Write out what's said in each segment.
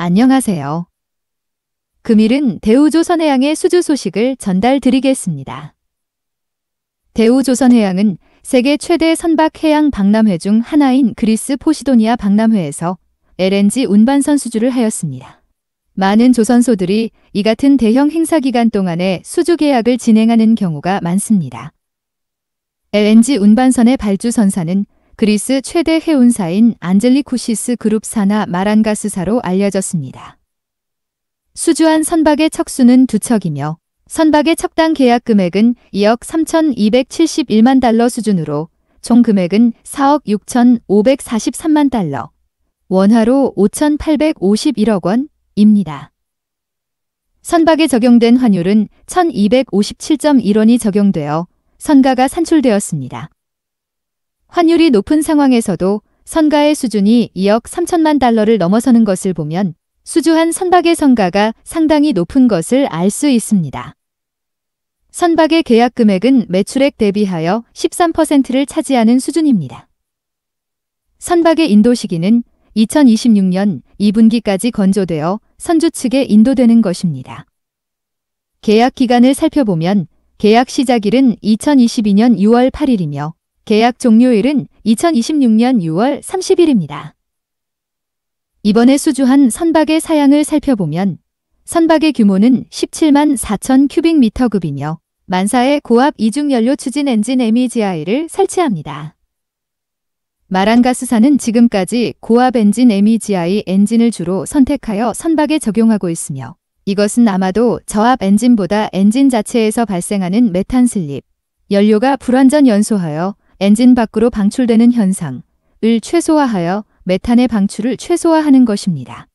안녕하세요. 금일은 대우조선해양의 수주 소식을 전달드리겠습니다. 대우조선해양은 세계 최대 선박 해양 박람회 중 하나인 그리스 포시도니아 박람회에서 LNG 운반선 수주를 하였습니다. 많은 조선소들이 이 같은 대형 행사 기간 동안에 수주 계약을 진행하는 경우가 많습니다. LNG 운반선의 발주선사는 그리스 최대 해운사인 안젤리쿠시스 그룹 산하 마란가스사로 알려졌습니다. 수주한 선박의 척수는 두 척이며 선박의 척당 계약 금액은 2억 3,271만 달러 수준으로 총 금액은 4억 6,543만 달러, 원화로 5,851억 원입니다. 선박에 적용된 환율은 1,257.1원이 적용되어 선가가 산출되었습니다. 환율이 높은 상황에서도 선가의 수준이 2억 3천만 달러를 넘어서는 것을 보면 수주한 선박의 선가가 상당히 높은 것을 알 수 있습니다. 선박의 계약 금액은 매출액 대비하여 13%를 차지하는 수준입니다. 선박의 인도 시기는 2026년 2분기까지 건조되어 선주 측에 인도되는 것입니다. 계약 기간을 살펴보면 계약 시작일은 2022년 6월 8일이며 계약 종료일은 2026년 6월 30일입니다. 이번에 수주한 선박의 사양을 살펴보면 선박의 규모는 17만 4천 큐빅미터급이며 만사의 고압 이중연료 추진 엔진 MEGI를 설치합니다. 마란가스사는 지금까지 고압 엔진 MEGI 엔진을 주로 선택하여 선박에 적용하고 있으며 이것은 아마도 저압 엔진보다 엔진 자체에서 발생하는 메탄 슬립, 연료가 불완전 연소하여 엔진 밖으로 방출되는 현상을 최소화하여 메탄의 방출을 최소화하는 것입니다.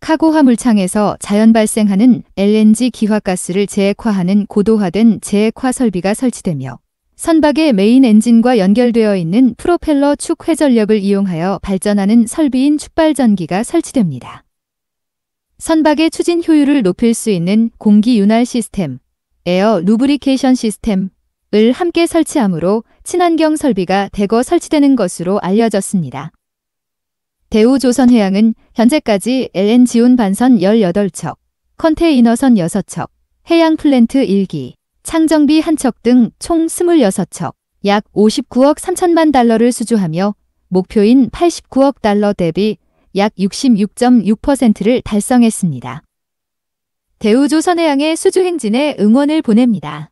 카고화 물창에서 자연 발생하는 LNG 기화가스를 재액화하는 고도화된 재액화 설비가 설치되며 선박의 메인 엔진과 연결되어 있는 프로펠러 축 회전력을 이용하여 발전하는 설비인 축발전기가 설치됩니다. 선박의 추진 효율을 높일 수 있는 공기 윤활 시스템, 에어 루브리케이션 시스템, 을 함께 설치하므로 친환경 설비가 대거 설치되는 것으로 알려졌습니다. 대우조선해양은 현재까지 l n g 온 반선 18척, 컨테이너선 6척, 해양 플랜트 1기, 창정비 1척 등 총 26척, 약 59억 3천만 달러를 수주하며 목표인 89억 달러 대비 약 66.6%를 달성했습니다. 대우조선해양의 수주 행진에 응원을 보냅니다.